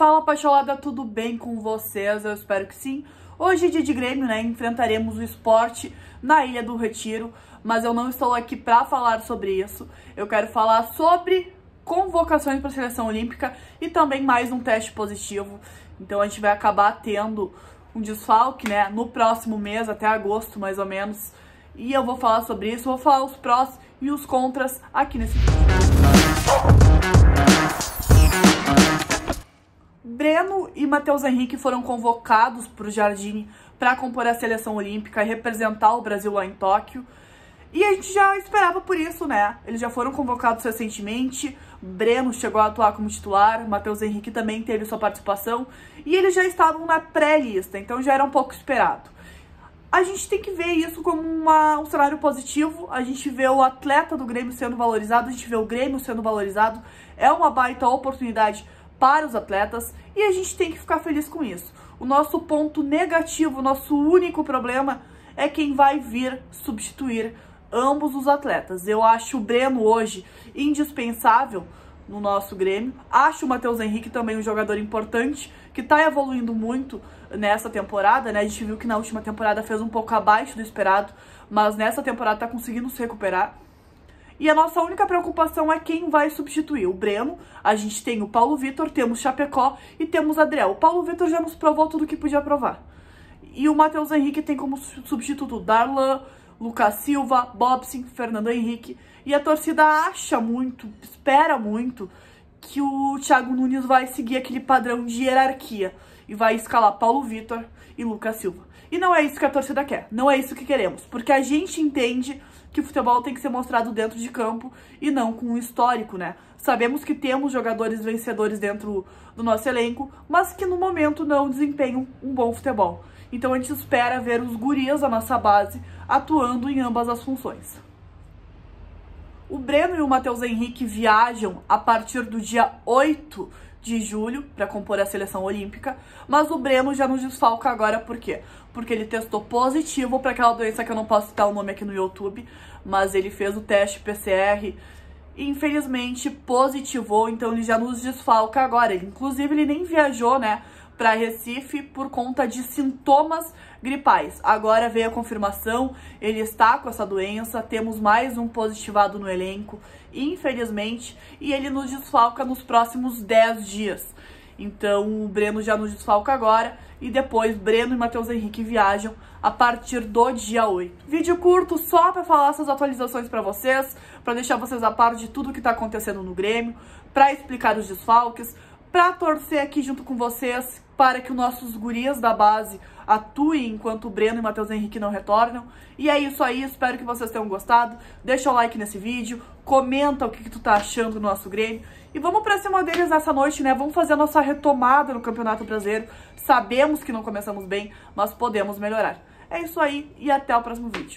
Fala apaixonada, tudo bem com vocês? Eu espero que sim. Hoje, dia de Grêmio, né? Enfrentaremos o esporte na Ilha do Retiro, mas eu não estou aqui para falar sobre isso. Eu quero falar sobre convocações para a seleção olímpica e também mais um teste positivo. Então a gente vai acabar tendo um desfalque, né? No próximo mês, até agosto mais ou menos. E eu vou falar sobre isso, vou falar os prós e os contras aqui nesse vídeo. Breno e Matheus Henrique foram convocados para o Jardim para compor a seleção olímpica e representar o Brasil lá em Tóquio. E a gente já esperava por isso, né? Eles já foram convocados recentemente. Breno chegou a atuar como titular, Matheus Henrique também teve sua participação. E eles já estavam na pré-lista, então já era um pouco esperado. A gente tem que ver isso como uma, um cenário positivo. A gente vê o atleta do Grêmio sendo valorizado, a gente vê o Grêmio sendo valorizado. É uma baita oportunidade para os atletas e a gente tem que ficar feliz com isso. O nosso ponto negativo, o nosso único problema é quem vai vir substituir ambos os atletas. Eu acho o Breno hoje indispensável no nosso Grêmio. Acho o Matheus Henrique também um jogador importante, que tá evoluindo muito nessa temporada, né? A gente viu que na última temporada fez um pouco abaixo do esperado, mas nessa temporada tá conseguindo se recuperar. E a nossa única preocupação é quem vai substituir o Breno. A gente tem o Paulo Vitor, temos Chapecó e temos Adriel. O Paulo Vitor já nos provou tudo que podia provar. E o Matheus Henrique tem como substituto Darlan, Lucas Silva, Bobson, Fernando Henrique. E a torcida acha muito, espera muito que o Thiago Nunes vai seguir aquele padrão de hierarquia e vai escalar Paulo Vitor e Lucas Silva. E não é isso que a torcida quer, não é isso que queremos, porque a gente entende que o futebol tem que ser mostrado dentro de campo e não com o histórico, né? Sabemos que temos jogadores vencedores dentro do nosso elenco, mas que no momento não desempenham um bom futebol. Então a gente espera ver os gurias da nossa base atuando em ambas as funções. O Breno e o Matheus Henrique viajam a partir do dia 8 de julho para compor a seleção olímpica, mas o Breno já nos desfalca agora por quê? Porque ele testou positivo para aquela doença que eu não posso citar o nome aqui no YouTube, mas ele fez o teste PCR e infelizmente positivou, então ele já nos desfalca agora. Inclusive ele nem viajou, né? para Recife por conta de sintomas gripais. Agora veio a confirmação, ele está com essa doença, temos mais um positivado no elenco, infelizmente, e ele nos desfalca nos próximos 10 dias. Então o Breno já nos desfalca agora e depois Breno e Matheus Henrique viajam a partir do dia 8. Vídeo curto só para falar essas atualizações para vocês, para deixar vocês a par de tudo que está acontecendo no Grêmio, para explicar os desfalques, para torcer aqui junto com vocês para que os nossos gurias da base atuem enquanto o Breno e o Matheus Henrique não retornam. E é isso aí, espero que vocês tenham gostado. Deixa o like nesse vídeo, comenta o que, que tu tá achando do nosso Grêmio. E vamos pra cima deles nessa noite, né? Vamos fazer a nossa retomada no Campeonato Brasileiro. Sabemos que não começamos bem, mas podemos melhorar. É isso aí e até o próximo vídeo.